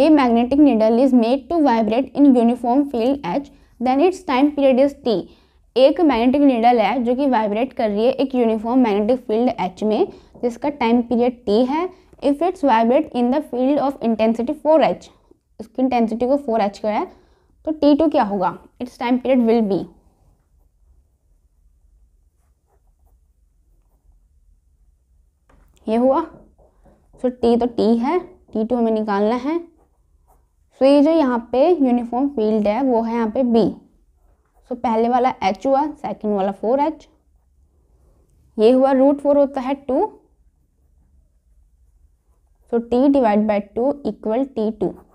A magnetic needle is made to vibrate in uniform field H then its time period is T एक magnetic needle है जो कि vibrate कर रही है एक यूनिफॉर्म मैग्नेटिक फील्ड एच में जिसका टाइम पीरियड टी है if it's vibrate in the field of intensity four H उसकी इंटेंसिटी को फोर एच का है तो टी टू क्या होगा its time period will be ये हुआ सो so, टी तो टी है टी टू हमें निकालना है सो तो ये जो यहाँ पे यूनिफॉर्म फील्ड है वो है यहाँ पे बी सो so, पहले वाला एच हुआ सेकेंड वाला फोर एच ये हुआ रूट फोर होता है two so T divide by two equal T to